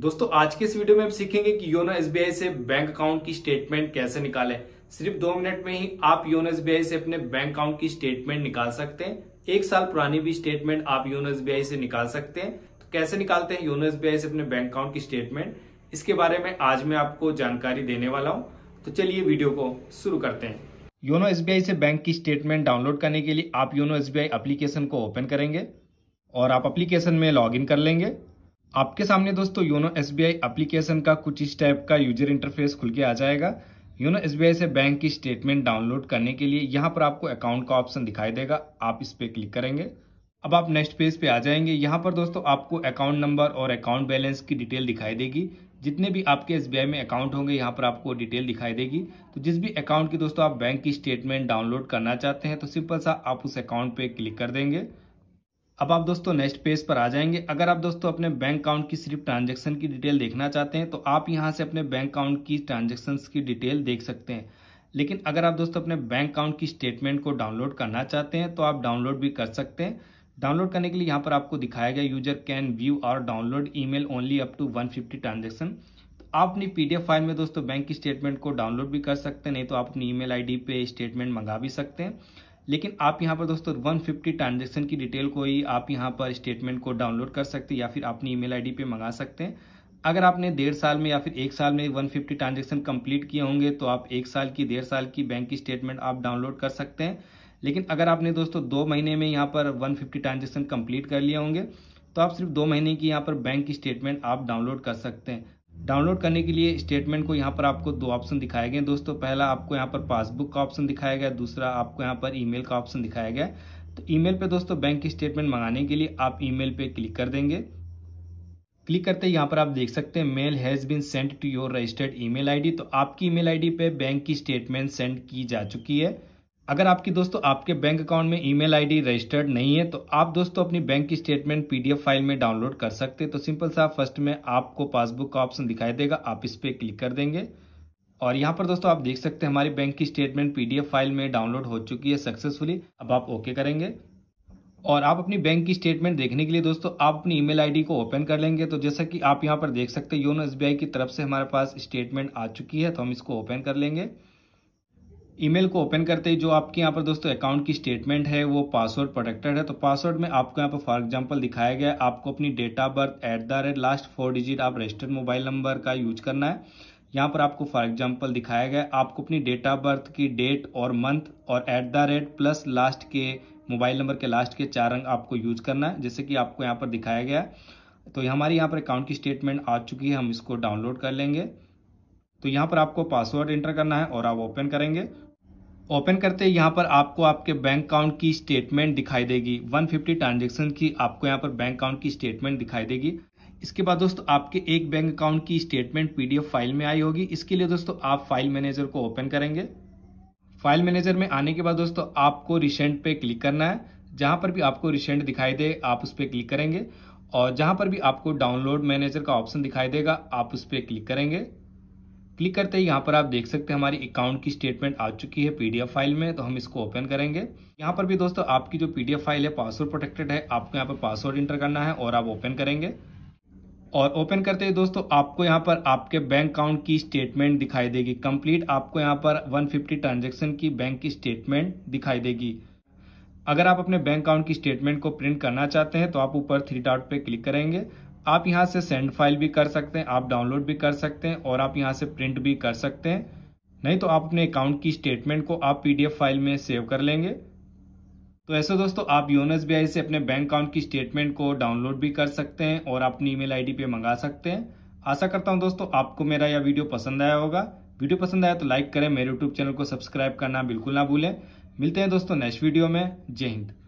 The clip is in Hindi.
दोस्तों आज के इस वीडियो में हम सीखेंगे कि योनो एसबीआई से बैंक अकाउंट की स्टेटमेंट कैसे निकालें सिर्फ दो मिनट में ही आप योनो एसबीआई से अपने बैंक अकाउंट की स्टेटमेंट निकाल सकते हैं एक साल पुरानी भी स्टेटमेंट आप योनो एसबीआई से निकाल सकते हैं तो कैसे निकालते हैं योनो एसबीआई से अपने बैंक अकाउंट की स्टेटमेंट इसके बारे में आज मैं आपको जानकारी देने वाला हूँ तो चलिए वीडियो को शुरू करते हैं योनो एसबीआई से बैंक की स्टेटमेंट डाउनलोड करने के लिए आप योनो एसबीआई एप्लीकेशन को ओपन करेंगे और आप एप्लीकेशन में लॉग कर लेंगे आपके सामने दोस्तों योनो एस बी आई एप्लीकेशन का कुछ इस टाइप का यूजर इंटरफेस खुल के आ जाएगा योनो एस बी आई से बैंक की स्टेटमेंट डाउनलोड करने के लिए यहाँ पर आपको अकाउंट का ऑप्शन दिखाई देगा आप इस पर क्लिक करेंगे अब आप नेक्स्ट पेज पे आ जाएंगे यहाँ पर दोस्तों आपको अकाउंट नंबर और अकाउंट बैलेंस की डिटेल दिखाई देगी जितने भी आपके एस में अकाउंट होंगे यहाँ पर आपको डिटेल दिखाई देगी तो जिस भी अकाउंट की दोस्तों आप बैंक की स्टेटमेंट डाउनलोड करना चाहते हैं तो सिंपल सा आप उस अकाउंट पे क्लिक कर देंगे अब आप दोस्तों नेक्स्ट पेज पर आ जाएंगे अगर आप दोस्तों अपने बैंक अकाउंट की सिर्फ ट्रांजेक्शन की डिटेल देखना चाहते हैं तो आप यहां से अपने बैंक अकाउंट की ट्रांजेक्शन की डिटेल देख सकते हैं लेकिन अगर आप दोस्तों अपने बैंक अकाउंट की स्टेटमेंट को डाउनलोड करना चाहते हैं तो आप डाउनलोड भी कर सकते हैं डाउनलोड करने के लिए यहाँ पर आपको दिखाया गया यूजर कैन व्यू और download email only up to 150 fifty transaction तो आप अपनी पीडीएफ फाइल में दोस्तों बैंक की स्टेटमेंट को डाउनलोड भी कर सकते हैं नहीं तो आप अपनी ईमेल आईडी पे स्टेटमेंट मंगा भी सकते हैं लेकिन आप यहाँ पर दोस्तों 150 ट्रांजेक्शन की डिटेल को ही आप यहाँ पर स्टेटमेंट को डाउनलोड कर सकते हैं या फिर अपनी ईमेल आईडी पे मंगा सकते हैं अगर आपने डेढ़ साल में या फिर एक साल में 150 ट्रांजेक्शन कंप्लीट किए होंगे तो आप एक साल की डेढ़ साल की बैंक की स्टेटमेंट आप डाउनलोड कर सकते हैं लेकिन अगर आपने दोस्तों दो महीने में यहाँ पर वन फिफ्टी ट्रांजेक्शन कम्प्लीट कर लिए होंगे तो आप सिर्फ दो महीने की यहाँ पर बैंक की स्टेटमेंट आप डाउनलोड कर सकते हैं डाउनलोड करने के लिए स्टेटमेंट को यहाँ पर आपको दो ऑप्शन दिखाए गए दोस्तों पहला आपको यहाँ पर पासबुक का ऑप्शन दिखाया गया दूसरा आपको यहाँ पर ई का ऑप्शन दिखाया गया तो ईमेल पे दोस्तों बैंक की स्टेटमेंट मंगाने के लिए आप ईमेल पे क्लिक कर देंगे क्लिक करते यहाँ पर आप देख सकते हैं mail has been send to your registered email ID तो आपकी ईमेल आईडी पे बैंक की स्टेटमेंट सेंड की जा चुकी है अगर आपकी दोस्तों आपके बैंक अकाउंट में ईमेल आईडी रजिस्टर्ड नहीं है तो आप दोस्तों अपनी बैंक की स्टेटमेंट पीडीएफ फाइल में डाउनलोड कर सकते हैं तो सिंपल सा फर्स्ट में आपको पासबुक का ऑप्शन दिखाई देगा आप इस पर क्लिक कर देंगे और यहाँ पर दोस्तों आप देख सकते हैं हमारी बैंक की स्टेटमेंट पीडीएफ फाइल में डाउनलोड हो चुकी है सक्सेसफुली अब आप ओके करेंगे और आप अपनी बैंक की स्टेटमेंट देखने के लिए दोस्तों आप अपनी ईमेल आईडी को ओपन कर लेंगे तो जैसा कि आप यहाँ पर देख सकते हैं योनो एसबीआई की तरफ से हमारे पास स्टेटमेंट आ चुकी है तो हम इसको ओपन कर लेंगे ईमेल को ओपन करते ही जो आपके यहाँ पर दोस्तों अकाउंट की स्टेटमेंट है वो पासवर्ड प्रोटेक्टेड है तो पासवर्ड में आपको यहाँ पर फॉर एग्जांपल दिखाया गया है आपको अपनी date of birth at the rate last four digit आप रजिस्टर्ड मोबाइल नंबर का यूज करना है यहाँ पर आपको फॉर एग्जांपल दिखाया गया आपको अपनी डेट ऑफ बर्थ की डेट और मंथ और at the rate plus last के मोबाइल नंबर के लास्ट के चार अंक आपको यूज करना है जैसे कि आपको यहाँ पर दिखाया गया है तो हमारे यहाँ पर अकाउंट की स्टेटमेंट आ चुकी है हम इसको डाउनलोड कर लेंगे तो यहाँ पर आपको पासवर्ड एंटर करना है और आप ओपन करेंगे ओपन करते ही यहाँ पर आपको आपके बैंक अकाउंट की स्टेटमेंट दिखाई देगी 150 ट्रांजेक्शन की आपको यहाँ पर बैंक अकाउंट की स्टेटमेंट दिखाई देगी इसके बाद दोस्तों आपके एक बैंक अकाउंट की स्टेटमेंट पीडीएफ फाइल में आई होगी इसके लिए दोस्तों आप फाइल मैनेजर को ओपन करेंगे फाइल मैनेजर में आने के बाद दोस्तों आपको रिसेंट पे क्लिक करना है जहाँ पर भी आपको रिसेंट दिखाई दे आप उस पर क्लिक करेंगे और जहाँ पर भी आपको डाउनलोड मैनेजर का ऑप्शन दिखाई देगा आप उस पर क्लिक करेंगे क्लिक करते ही यहाँ पर आप देख सकते हैं हमारी अकाउंट की स्टेटमेंट आ चुकी है पीडीएफ फाइल में तो हम इसको ओपन करेंगे यहाँ पर भी दोस्तों आपकी जो पीडीएफ फाइल है पासवर्ड प्रोटेक्टेड है आपको यहाँ पर पासवर्ड इंटर करना है और आप ओपन करेंगे और ओपन करते ही दोस्तों आपको यहाँ पर आपके बैंक अकाउंट की स्टेटमेंट दिखाई देगी कंप्लीट आपको यहाँ पर वन फिफ्टी की बैंक की स्टेटमेंट दिखाई देगी अगर आप अपने बैंक अकाउंट की स्टेटमेंट को प्रिंट करना चाहते हैं तो आप ऊपर थ्री डॉट पे क्लिक करेंगे आप यहाँ से सेंड फाइल भी कर सकते हैं आप डाउनलोड भी कर सकते हैं और आप यहाँ से प्रिंट भी कर सकते हैं नहीं तो आप अपने अकाउंट की स्टेटमेंट को आप पीडीएफ फाइल में सेव कर लेंगे तो ऐसे दोस्तों आप एस बी से अपने बैंक अकाउंट की स्टेटमेंट को डाउनलोड भी कर सकते हैं और अपनी ईमेल आईडी पे मंगा सकते हैं आशा करता हूं दोस्तों आपको मेरा यह वीडियो पसंद आया होगा वीडियो पसंद आया तो लाइक करें मेरे यूट्यूब चैनल को सब्सक्राइब करना बिल्कुल ना भूलें मिलते हैं दोस्तों नेक्स्ट वीडियो में जय हिंद